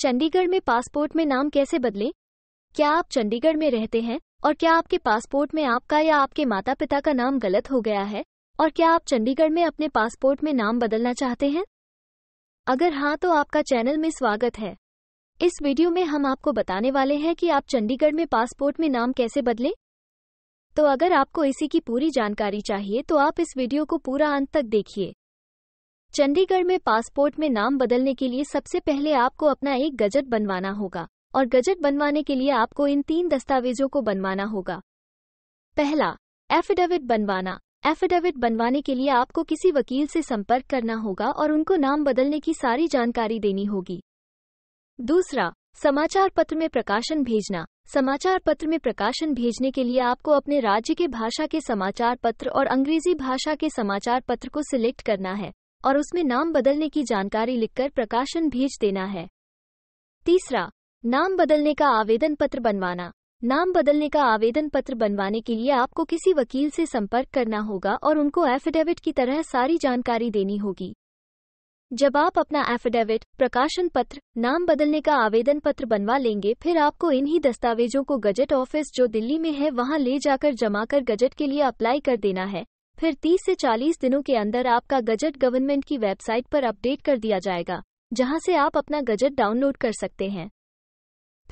चंडीगढ़ में पासपोर्ट में नाम कैसे बदलें क्या आप चंडीगढ़ में रहते हैं और क्या आपके पासपोर्ट में आपका या आपके माता पिता का नाम गलत हो गया है और क्या आप चंडीगढ़ में अपने पासपोर्ट में नाम बदलना चाहते हैं अगर हाँ तो आपका चैनल में स्वागत है इस वीडियो में हम आपको बताने वाले हैं कि आप चंडीगढ़ में पासपोर्ट में नाम कैसे बदलें तो अगर आपको इसी की पूरी जानकारी चाहिए तो आप इस वीडियो को पूरा अंत तक देखिए चंडीगढ़ में पासपोर्ट में नाम बदलने के लिए सबसे पहले आपको अपना एक गजट बनवाना होगा और गजट बनवाने के लिए आपको इन तीन दस्तावेजों को बनवाना होगा पहला एफिडेविट बनवाना एफिडेविट बनवाने के लिए आपको किसी वकील से संपर्क करना होगा और उनको नाम बदलने की सारी जानकारी देनी होगी दूसरा समाचार पत्र में प्रकाशन भेजना समाचार पत्र में प्रकाशन भेजने के लिए आपको अपने राज्य के भाषा के समाचार पत्र और अंग्रेजी भाषा के समाचार पत्र को सिलेक्ट करना है और उसमें नाम बदलने की जानकारी लिखकर प्रकाशन भेज देना है तीसरा नाम बदलने का आवेदन पत्र बनवाना नाम बदलने का आवेदन पत्र बनवाने के लिए आपको किसी वकील से संपर्क करना होगा और उनको एफिडेविट की तरह सारी जानकारी देनी होगी जब आप अपना एफिडेविट प्रकाशन पत्र नाम बदलने का आवेदन पत्र बनवा लेंगे फिर आपको इन्हीं दस्तावेजों को गजट ऑफिस जो दिल्ली में है वहां ले जाकर जमा कर गजट के लिए अप्लाई कर देना है फिर 30 से 40 दिनों के अंदर आपका गजट गवर्नमेंट की वेबसाइट पर अपडेट कर दिया जाएगा जहां से आप अपना गजट डाउनलोड कर सकते हैं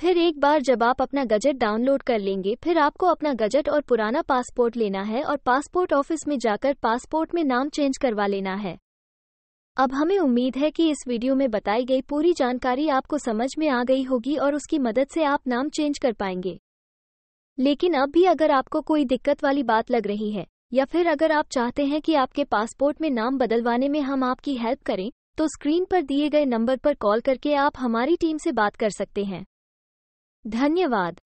फिर एक बार जब आप अपना गजट डाउनलोड कर लेंगे फिर आपको अपना गजट और पुराना पासपोर्ट लेना है और पासपोर्ट ऑफिस में जाकर पासपोर्ट में नाम चेंज करवा लेना है अब हमें उम्मीद है कि इस वीडियो में बताई गई पूरी जानकारी आपको समझ में आ गई होगी और उसकी मदद से आप नाम चेंज कर पाएंगे लेकिन अब भी अगर आपको कोई दिक्कत वाली बात लग रही है या फिर अगर आप चाहते हैं कि आपके पासपोर्ट में नाम बदलवाने में हम आपकी हेल्प करें तो स्क्रीन पर दिए गए नंबर पर कॉल करके आप हमारी टीम से बात कर सकते हैं धन्यवाद